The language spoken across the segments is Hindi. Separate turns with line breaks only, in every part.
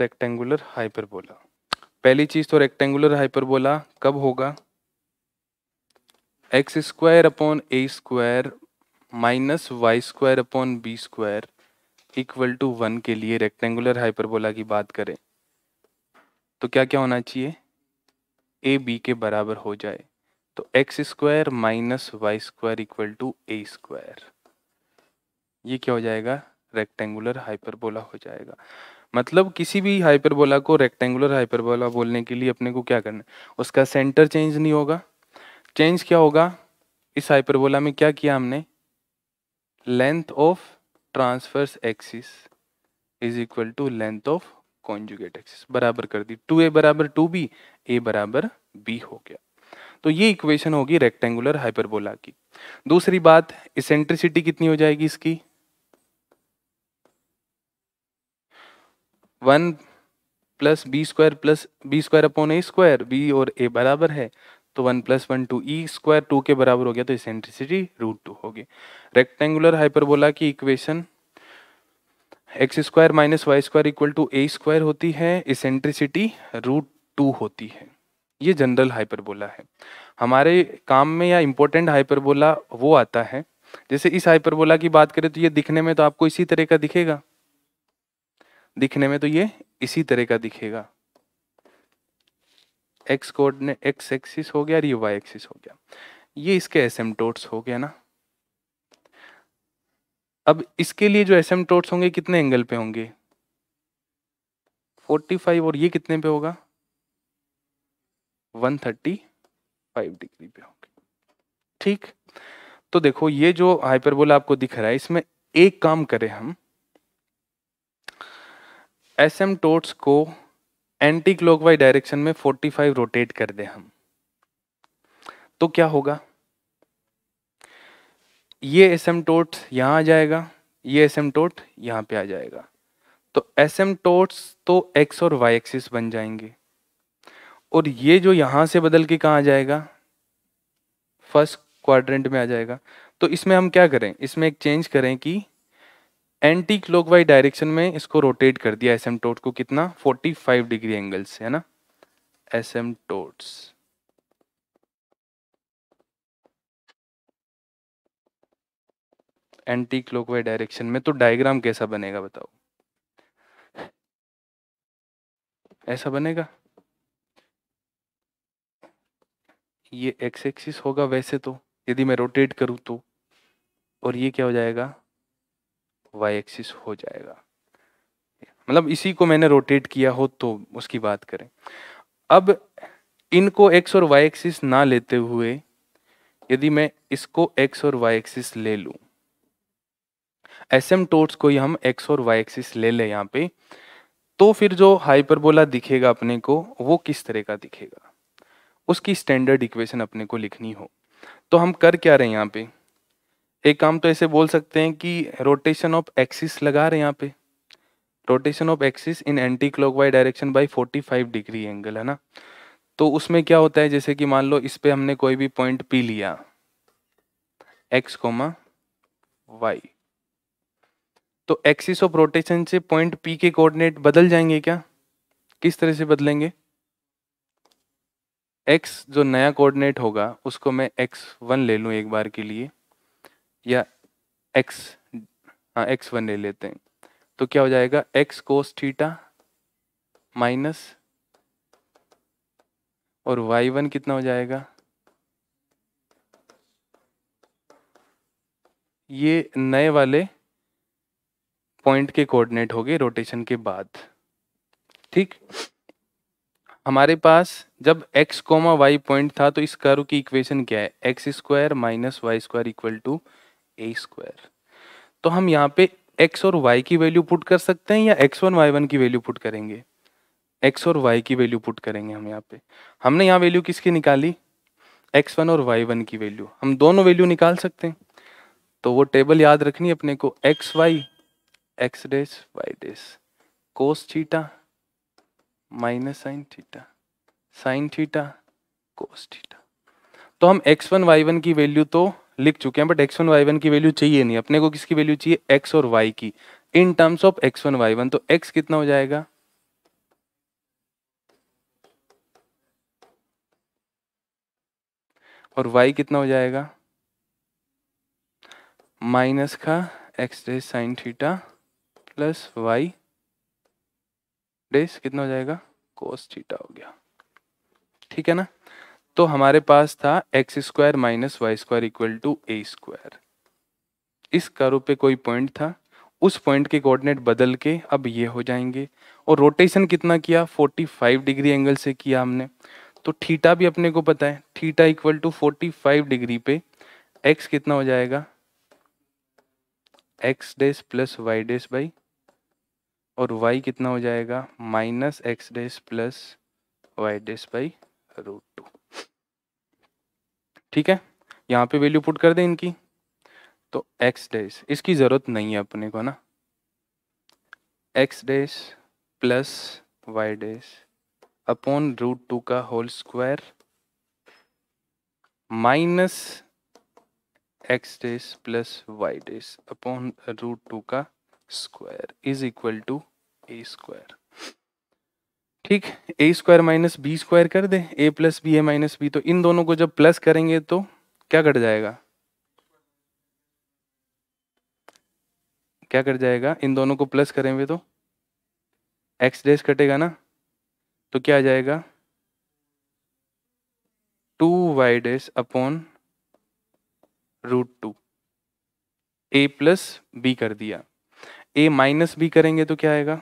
रेक्टेंगुलर हाइपरबोला पहली चीज तो रेक्टेंगुलर हाइपरबोला कब होगा x square upon a square minus y square upon b square equal to one के लिए रेक्टेंगुलर हाइपरबोला की बात करें तो क्या क्या होना चाहिए ए बी के बराबर हो जाए तो x square minus y square equal to a square ये क्या हो जाएगा रेक्टेंगुलर हाइपरबोला हो जाएगा मतलब किसी भी हाइपरबोला को रेक्टेंगुलर हाइपरबोला बोलने के लिए अपने को क्या करना है उसका सेंटर चेंज नहीं होगा चेंज क्या होगा इस हाइपरबोला में क्या किया हमने length of transverse axis is equal to length of conjugate axis बराबर कर दी टू ए बराबर टू बी ए बराबर बी हो गया तो ये इक्वेशन होगी रेक्टेंगुलर हाइपरबोला की दूसरी बात इसेंट्रिसिटी कितनी हो जाएगी इसकी one plus b square plus b square upon a square b और ए बराबर है तो one plus one two e square two के बराबर हो गया तो इसेंट्रिसिटी रूट टू होगी रेक्टेंगुलर हाइपरबोला की equation x square minus y square equal to a square होती है इसेंट्रिसिटी रूट टू होती है ये जनरल हाइपरबोला है हमारे काम में या इम्पोर्टेंट हाइपरबोला वो आता है जैसे इस हाइपरबोला की बात करें तो ये दिखने में तो आपको इसी तरह का दिखेगा दिखने में तो ये इसी तरह का दिखेगा एक्स कोऑर्डिनेट एक्स एक्सिस हो गया और ये वाई एक्सिस हो गया ये इसके एसेमटोट्स हो गया ना अब इसके लिए जो एसेमटोट्स होंगे कितने एंगल पे होंगे 45 और ये कितने पे होगा 135 डिग्री पे होंगे ठीक तो देखो ये जो हाइपरबोला आपको दिख रहा है इसमें एक काम करें हम एस एम टोट्स को एंटी क्लॉकवाइज डायरेक्शन में 45 रोटेट कर दें हम तो क्या होगा ये एस एम टोट यहाँ आ जाएगा ये एस एम टोट यहाँ पे आ जाएगा तो एस एम टोट्स तो एक्स और वाई एक्सिस बन जाएंगे और ये जो यहाँ से बदल के कहाँ आ जाएगा फर्स्ट क्वाड्रेंट में आ जाएगा तो इसमें हम क्या करें इसमें एक चेंज करें कि एंटी क्लोक डायरेक्शन में इसको रोटेट कर दिया एस को कितना 45 डिग्री एंगल से है ना S M anti clock direction में तो डायग्राम कैसा बनेगा बताओ ऐसा बनेगा ये एक्स एक्सिस होगा वैसे तो यदि मैं रोटेट करूं तो और ये क्या हो जाएगा वाई एक्सिस हो जाएगा मतलब इसी को मैंने रोटेट किया हो तो उसकी बात करें अब इनको एक्स और वाई एक्सिस ना लेते हुए यदि मैं इसको एक्स और वाई एक्सिस ले लूं एस एम टोट्स को ही हम एक्स और वाई एक्सिस ले लें यहाँ पे तो फिर जो हाइपरबोला दिखेगा अपने को वो किस तरह का दिखेगा उसकी स्टैंडर्ड इक्वेशन अपने को लिखनी हो तो हम कर क्या रहे हैं यहाँ पे एक काम तो ऐसे बोल सकते हैं कि रोटेशन ऑफ एक्सिस लगा रहे हैं यहाँ पे rotation of axis in anti y direction forty five degree angle है ना तो उसमें क्या होता है जैसे कि मान लो इस पे हमने कोई भी पॉइंट पी लिया एक्स कोमा वाई तो एक्सिस ऑफ रोटेशन से पॉइंट पी के कोऑर्डिनेट बदल जाएंगे क्या किस तरह से बदलेंगे एक्स जो नया कोऑर्डिनेट होगा उसको मैं एक्स वन ले लूं एक बार के लिए या एक्स हाँ एक्स वन ले लेते हैं तो क्या हो जाएगा एक्स कोस थीटा माइनस और वाई वन कितना हो जाएगा ये नए वाले पॉइंट के कोऑर्डिनेट हो गए रोटेशन के बाद ठीक हमारे पास जब x कोमा वाई पॉइंट था तो इस कर्व की इक्वेशन क्या है x square minus y square equal to a square तो हम यहाँ पे x और y की वैल्यू पुट कर सकते हैं या x1 y1 की वैल्यू पुट करेंगे x और y की वैल्यू पुट करेंगे हम यहाँ पे हमने यहाँ वैल्यू किसकी निकाली x1 और y1 की वैल्यू हम दोनों वैल्यू निकाल सकते हैं तो वो टेबल याद रखनी अपने को x y x dash y dash cos theta minus sine theta sine theta cos theta तो हम x1 y1 की वैल्यू तो लिख चुके हैं but x one y one की वैल्यू चाहिए नहीं अपने को किसकी वैल्यू चाहिए एक्स और वाई की in terms of x one y one तो एक्स कितना हो जाएगा और वाई कितना हो जाएगा माइनस का x dash sine theta plus y dash कितना हो जाएगा कोस थीटा हो गया ठीक है ना तो हमारे पास था x square minus y square equal to a square इस कर्व पे कोई पॉइंट था उस पॉइंट के कोऑर्डिनेट बदल के अब ये हो जाएंगे और रोटेशन कितना किया 45 डिग्री एंगल से किया हमने तो थीटा भी अपने को पता है थीटा इक्वल टू 45 डिग्री पे एक्स कितना हो जाएगा x dash plus y dash by और वाई कितना हो जाएगा minus x dash plus y dash by root two ठीक है यहाँ पे वैल्यू पुट कर दें इनकी तो एक्स डैश इसकी ज़रूरत नहीं है अपने को ना x dash plus y dash upon root two का whole square minus x dash plus y dash upon root two का square is equal to a square ठीक a square minus b square कर दे a plus b a minus b तो इन दोनों को जब प्लस करेंगे तो क्या कट जाएगा क्या कट जाएगा इन दोनों को प्लस करेंगे तो एक्स डैश कटेगा ना तो क्या आ जाएगा two y dash upon root two a plus b कर दिया ए माइनस बी करेंगे तो क्या आएगा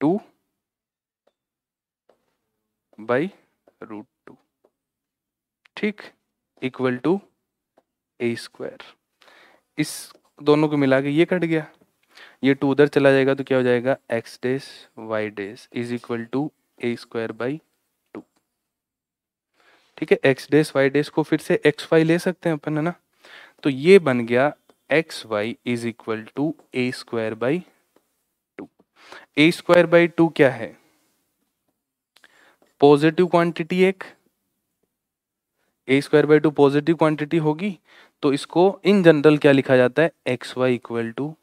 टू बाई रूट टू ठीक इक्वल टू ए स्क्वायर इस दोनों को मिला के ये कट गया ये टू उधर चला जाएगा तो क्या हो जाएगा x dash y dash is equal to a square by two ठीक है एक्स डेस वाई डेस को फिर से एक्स वाई ले सकते हैं अपन है ना तो ये बन गया x y is equal to a square by a square by two क्या है पॉजिटिव क्वांटिटी एक a square by two positive quantity होगी तो इसको इन जनरल क्या लिखा जाता है x y equal to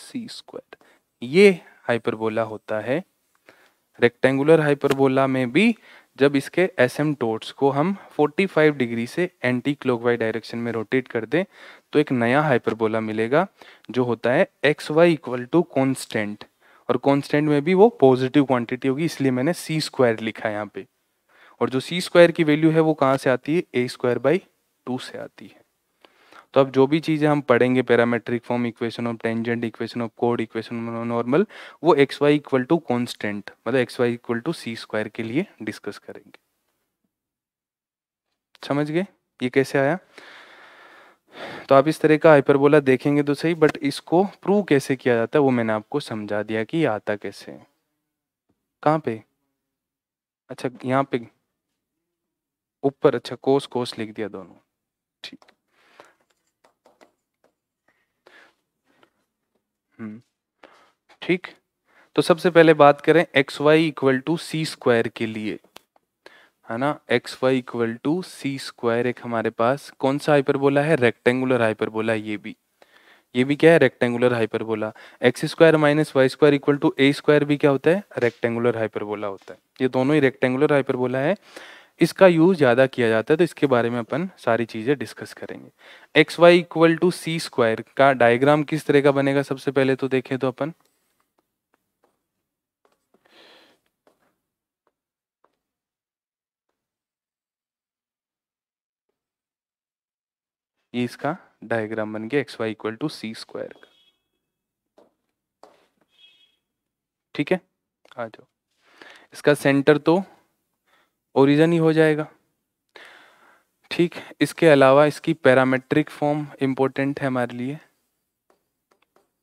c square ये हाइपरबोला होता है रेक्टेंगुलर हाइपरबोला में भी जब इसके एस एम टोट्स को हम 45 डिग्री से एंटी क्लॉकवाइज डायरेक्शन में रोटेट कर दें तो एक नया हाइपरबोला मिलेगा जो होता है x y equal to constant और कॉन्स्टेंट में भी वो पॉजिटिव क्वांटिटी होगी इसलिए मैंने सी स्क्वायर लिखा है यहाँ पे और जो सी स्क्वायर की वैल्यू है वो कहाँ से आती है ए स्क्वायर बाई टू से आती है तो अब जो भी चीज़ें हम पढ़ेंगे parametric form equation of tangent equation of कोड इक्वेशन नॉर्मल वो x y equal to constant मतलब x y equal to c square के लिए डिस्कस करेंगे समझ गए ये कैसे आया तो आप इस तरह का हाइपरबोला देखेंगे तो सही बट इसको प्रूव कैसे किया जाता है वो मैंने आपको समझा दिया कि आता कैसे कहाँ पे अच्छा यहाँ पे ऊपर अच्छा कोस कोस लिख दिया दोनों ठीक हम्म। ठीक तो सबसे पहले बात करें x y equal to c square के लिए है ना x y equal to c square एक हमारे पास कौन सा हाइपरबोला है रेक्टेंगुलर हाइपरबोला ये भी ये भी क्या है rectangular hyperbola x square minus y square equal to a square भी क्या होता है रेक्टेंगुलर हाइपरबोला होता है ये दोनों ही रेक्टेंगुलर हाइपरबोला है इसका यूज ज़्यादा किया जाता है तो इसके बारे में अपन सारी चीज़ें डिस्कस करेंगे x y equal to c square का डायग्राम किस तरह का बनेगा सबसे पहले तो देखें तो अपन ये e इसका डायग्राम बन गया x y equal to c square का ठीक है आ जाओ इसका सेंटर तो ओरिजन ही हो जाएगा ठीक इसके अलावा इसकी पैरामेट्रिक फॉर्म इंपॉर्टेंट है हमारे लिए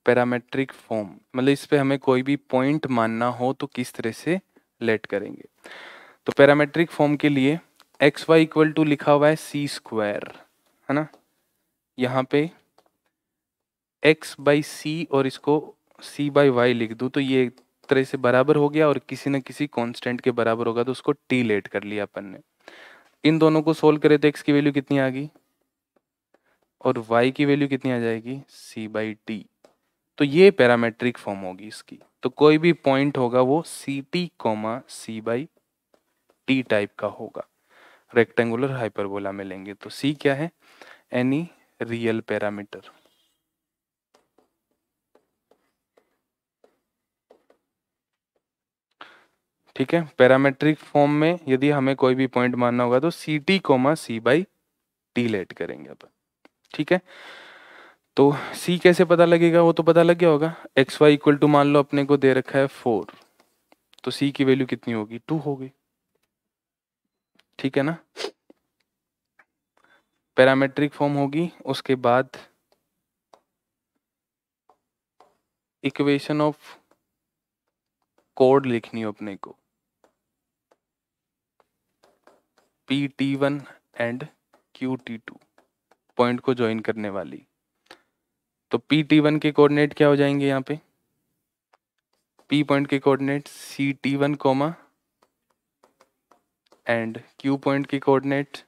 पैरामेट्रिक फॉर्म मतलब इस पे हमें कोई भी पॉइंट मानना हो तो किस तरह से लेट करेंगे तो पैरामेट्रिक फॉर्म के लिए एक्स वाई इक्वल टू लिखा हुआ है सी स्क्वायर है ना यहाँ पे एक्स बाई सी और इसको सी बाई वाई लिख दूँ तो ये एक तरह से बराबर हो गया और किसी न किसी कांस्टेंट के बराबर होगा तो उसको टी लेट कर लिया अपन ने इन दोनों को सोल्व करें तो एक्स की वैल्यू कितनी आ गई और वाई की वैल्यू कितनी आ जाएगी सी बाई टी तो ये पैरामेट्रिक फॉर्म होगी इसकी तो कोई भी पॉइंट होगा वो c t comma c by t type का होगा रेक्टेंगुलर हाइपरबोला में लेंगे तो सी क्या है एनी रियल पैरामीटर ठीक है पैरामेट्रिक फॉर्म में यदि हमें कोई भी पॉइंट मानना होगा तो c t comma c by t let करेंगे अपन ठीक है तो सी कैसे पता लगेगा वो तो पता लग गया होगा एक्स वाई इक्वल टू मान लो अपने को दे रखा है फोर तो सी की वैल्यू कितनी होगी टू होगी ठीक है ना पैरामेट्रिक फॉर्म होगी उसके बाद इक्वेशन ऑफ कोड लिखनी हो अपने को p t one and q t two point को ज्वाइन करने वाली तो पी टी वन के कोऑर्डिनेट क्या हो जाएंगे यहाँ पे पी पॉइंट के coordinate c t one comma and q point के coordinate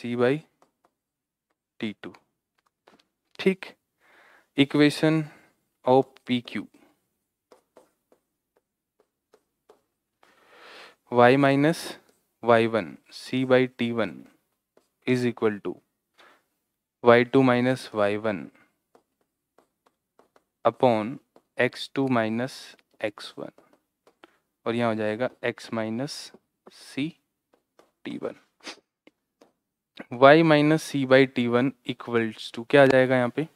c by t two ठीक equation of p q y minus y one c by t one is equal to y two minus y one upon x two minus x one और यहाँ हो जाएगा x minus c t one y minus c by t one equals to क्या आ जाएगा यहाँ पे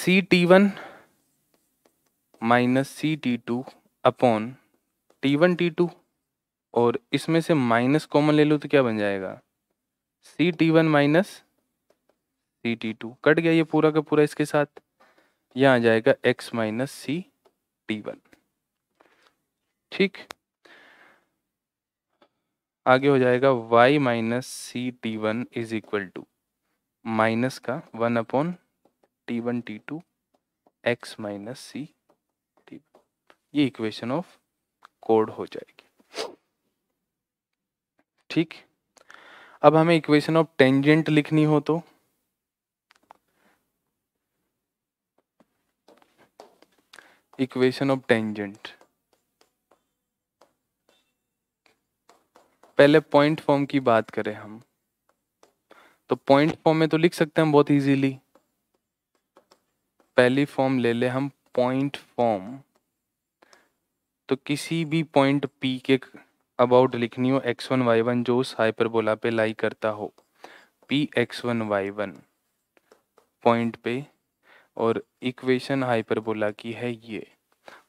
c t one minus c t two upon t one t two और इसमें से माइनस कॉमन ले लो तो क्या बन जाएगा c t one minus c t two cut गया ये पूरा का पूरा इसके साथ यहाँ आ जाएगा x minus c t one ठीक आगे हो जाएगा y minus c t one is equal to minus का one upon t one t two x minus c t ये इक्वेशन ऑफ कोड हो जाएगी ठीक अब हमें इक्वेशन ऑफ टेंजेंट लिखनी हो तो इक्वेशन ऑफ टेंजेंट पहले पॉइंट फॉर्म की बात करें हम तो पॉइंट फॉर्म में तो लिख सकते हैं हम बहुत इजीली पहली फॉर्म ले ले हम पॉइंट फॉर्म तो किसी भी पॉइंट पी के अबाउट लिखनी हो एक्स वन वाई वन जो उस हाइपरबोला पे लाई करता हो p x one y one point पे और इक्वेशन हाइपरबोला की है ये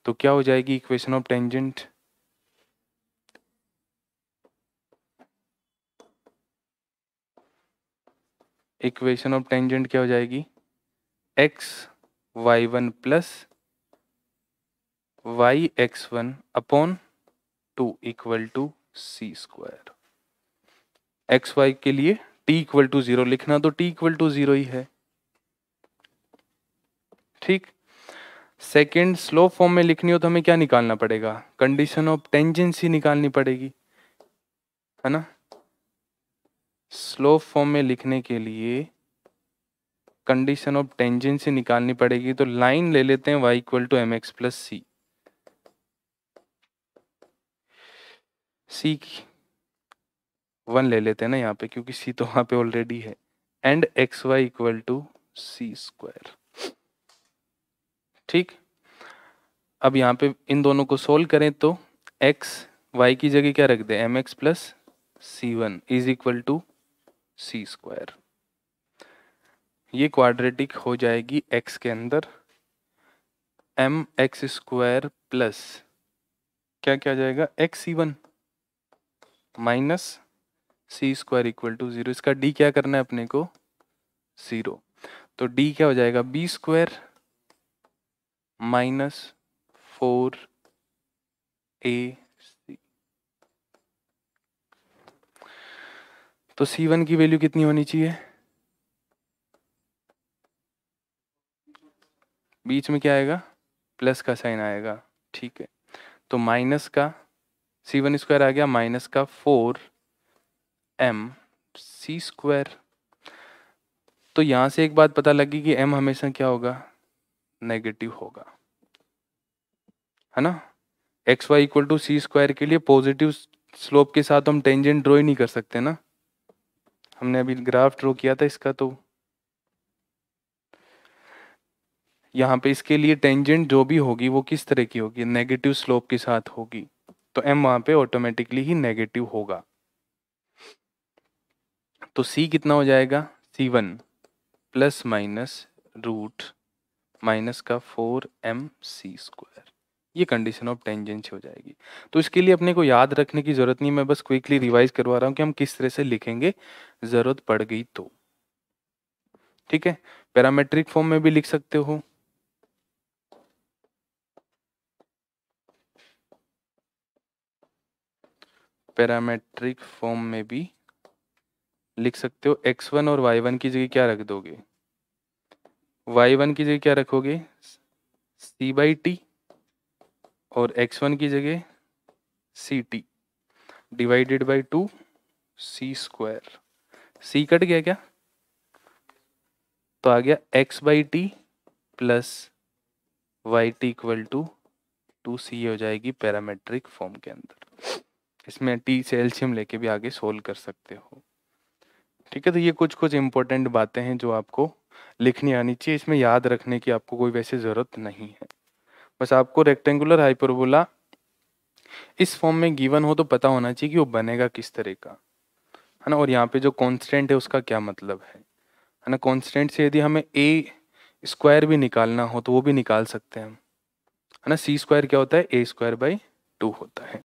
तो क्या हो जाएगी equation of tangent equation of tangent क्या हो जाएगी x y one plus y x one upon two equal to c square x y के लिए टी इक्वल टू जीरो लिखना तो टी इक्वल टू जीरो ही है ठीक सेकेंड स्लो फॉर्म में लिखनी हो तो हमें क्या निकालना पड़ेगा कंडीशन ऑफ टेंजेंसी निकालनी पड़ेगी है ना स्लो फॉर्म में लिखने के लिए कंडीशन ऑफ टेंजेंसी निकालनी पड़ेगी तो लाइन ले लेते हैं y equal to m x plus c c की वन ले लेते हैं ना यहाँ पे क्योंकि सी तो वहां पे ऑलरेडी है and x y equal to c square ठीक अब यहाँ पे इन दोनों को सोल्व करें तो एक्स वाई की जगह क्या रख दे m x plus c one is equal to c square ये क्वाड्रेटिक हो जाएगी एक्स के अंदर एम एक्स स्क्वायर प्लस क्या क्या जाएगा x c one minus c square equal to zero इसका डी क्या करना है अपने को ज़ीरो तो डी क्या हो जाएगा b square minus four a तो सी वन की वैल्यू कितनी होनी चाहिए बीच में क्या आएगा प्लस का साइन आएगा ठीक है तो माइनस का सी वन स्क्वायर आ गया माइनस का फोर एम सी स्क्वायर तो यहां से एक बात पता लगी कि एम हमेशा क्या होगा नेगेटिव होगा है ना x y equal to c square के लिए पॉजिटिव स्लोप के साथ हम टेंजेंट ड्रॉ ही नहीं कर सकते ना हमने अभी ग्राफ ड्रॉ किया था इसका तो यहाँ पे इसके लिए टेंजेंट जो भी होगी वो किस तरह की होगी नेगेटिव स्लोप के साथ होगी तो एम वहां पे ऑटोमेटिकली ही नेगेटिव होगा तो सी कितना हो जाएगा c one plus minus root minus का फोर एम सी स्क्वायर ये कंडीशन ऑफ टेंजेंसी हो जाएगी तो इसके लिए अपने को याद रखने की जरूरत नहीं मैं बस क्विकली रिवाइज करवा रहा हूँ कि हम किस तरह से लिखेंगे जरूरत पड़ गई तो ठीक है पैरामेट्रिक फॉर्म में भी लिख सकते हो पैरामेट्रिक फॉर्म में भी लिख सकते हो एक्स वन और वाई वन की जगह क्या रख दोगे वाई वन की जगह क्या रखोगे सी बाई टी और एक्स वन की जगह c t divided by two c square c cut गया क्या तो आ गया x by t plus y t equal to two c हो जाएगी पैरामेट्रिक फॉर्म के अंदर इसमें टी से एल्शियम लेके भी आगे सोल्व कर सकते हो ठीक है तो ये कुछ कुछ इंपॉर्टेंट बातें हैं जो आपको लिखनी आनी चाहिए इसमें याद रखने की आपको कोई वैसे ज़रूरत नहीं है बस आपको रेक्टेंगुलर हाइपरबोला इस फॉर्म में गिवन हो तो पता होना चाहिए कि वो बनेगा किस तरह का है ना और यहाँ पे जो कांस्टेंट है उसका क्या मतलब है है ना कांस्टेंट से यदि हमें ए स्क्वायर भी निकालना हो तो वो भी निकाल सकते हैं हम है ना सी स्क्वायर क्या होता है ए स्क्वायर बाई टू होता है